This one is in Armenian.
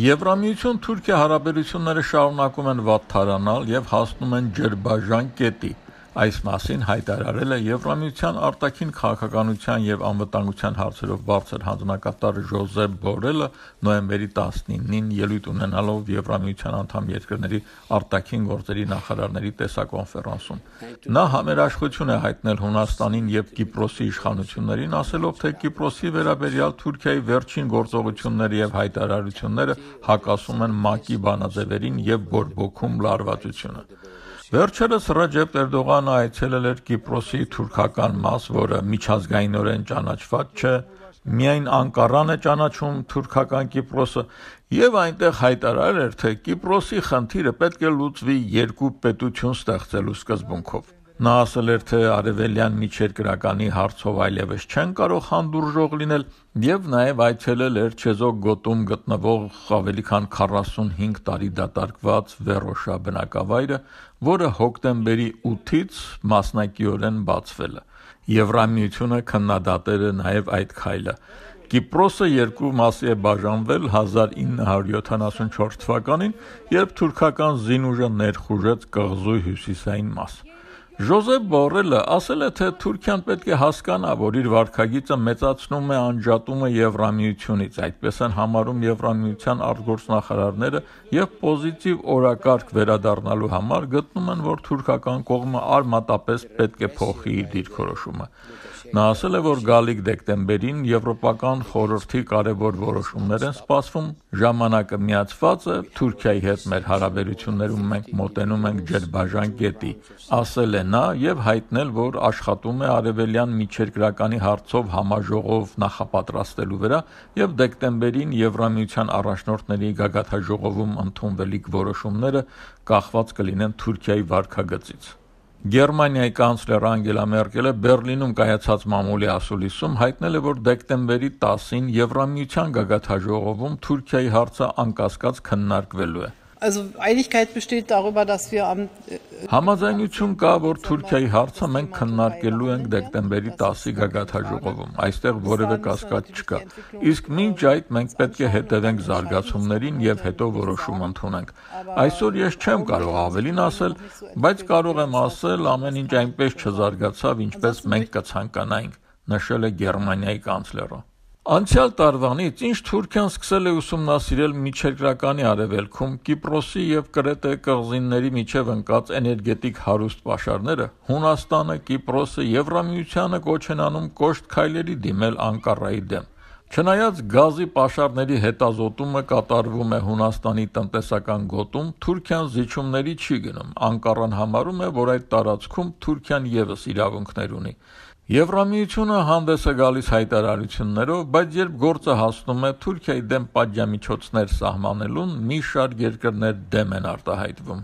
Եվրամիություն Թուրքիա հարաբերությունները շարունակում են վատթարանալ եւ հասնում են ջրբաժան կետի։ Այս մասին հայտարարել է Եվրամիության արտաքին քաղաքականության եւ անվտանգության հարցերով բարձր հանձնակատարը Ժոզեփ Բորելը նոյեմբերի 19-ին ելույթ ունենալով Եվրամիության անդամ երկրների արտաքին գործերի նախարարների տեսակոնֆերանսում։ Նա համերաշխություն է հայտնել Հունաստանին եւ Կիպրոսի իշխանություններին, ասելով, թե Կիպրոսի վերաբերյալ Թուրքիայի վերջին գործողությունները եւ հայտարարությունները հակասում են ՄԱԿ-ի բանաձևերին եւ բորբոքում լարվածությունը։ Վերջերս Ռաջեփ Էրդողանը այցելել էր Կիպրոսի թուրքական մաս, որը միջազգայինորեն ճանաչված չէ, միայն Անկարան է ճանաչում թուրքական Կիպրոսը, եւ այնտեղ հայտարարել էր, թե Կիպրոսի խնդիրը պետք է լուծվի երկու պետություն ստեղծելու սկզբունքով։ Նա ասել էր, թե արևելյան միջերկրականի հարցով այլևս չեն կարող հանդուրժող լինել եւ նաեւ այցելել էր Չեզոկ գոտում գտնվող ավելի քան 45 տարի դատարկված Վերոշա բնակավայրը, որը հոկտեմբերի 8-ից մասնակիորեն բացվել է։ Եվրամիությունը քննադատել է նաեւ այդ քայլը։ Կիպրոսը երկու մասի է բաժանվել 1974 թվականին, երբ թուրքական զինուժը ներխուժեց կղզու հյուսիսային մասը։ Ժոզեփ Բորելը ասել է, թե Թուրքիան պետք է հասկանա, որ իր վարկագիծը մեծացնում է անջատումը Եվրամիությունից, այդպես են համարում Եվրամիության արտգործնախարարները եւ պոզիտիվ օրակարգ վերադառնալու համար գտնում են, որ թուրքական կողմը արմատապես պետք է փոխի իր դիրքորոշումը։ Նա ասել է, որ գալիք դեկտեմբերին եվրոպական խորհրդի կարևոր որոշումներ են սպասվում, ժամանակը միացված է, Թուրքիայի հետ մեր հարաբերություններում մենք մոտենում ենք ջերբաժան գետի, ասել է է նա եւ հայտնել, որ աշխատում է արևելյան միջերկրականի հարցով համաժողով նախապատրաստելու վրա եւ դեկտեմբերին Եվրամիության առաջնորդների գագաթաժողովում ընդունվելիք որոշումները կախված կլինեն Թուրքիայի վարկագծից։ Գերմանիայի կանցլեր Անգելա Մերկելը Բերլինում կայացած մամուլի ասուլիսում հայտնել է, որ դեկտեմբերի 10-ին Եվրամիության գագաթաժողովում Թուրքիայի հարցը անկասկած քննարկվելու է։ Also Einigkeit besteht darüber, dass wir am äh, Համաձայնություն կա, որ Թուրքիայի հարցը մենք քննարկելու ենք դեկտեմբերի 10-ի գագաթաժողովում։ Այստեղ որևէ կասկած չկա։ Իսկ մինչ այդ մենք պետք է հետևենք զարգացումներին եւ հետո որոշում ընդունենք։ Այսօր ես չեմ կարող ավելին ասել, բայց կարող եմ ասել ամեն ինչ այնպես չզարգացավ, ինչպես մենք կցանկանայինք, նշել է Գերմանիայի կանցլերը։ Անցյալ տարվանից ինչ Թուրքիան սկսել է ուսումնասիրել միջերկրականի արևելքում Կիպրոսի եւ Կրետե կղզիների միջև ընկած էներգետիկ հարուստ պաշարները, Հունաստանը, Կիպրոսը Եվրամիությանը կոչ են անում կոշտ քայլերի դիմել Անկարայի դեմ։ Չնայած գազի պաշարների հետազոտումը կատարվում է Հունաստանի տնտեսական գոտում, Թուրքիան զիջումների չի գնում։ Անկարան համարում է, որ այդ տարածքում Թուրքիան եւս իրավունքներ ունի։ Եվրամիությունը հանդես է գալիս հայտարարություններով, բայց երբ գործը հասնում է Թուրքիայի դեմ պատժամիջոցներ սահմանելուն, մի շարք երկրներ դեմ են արտահայտվում։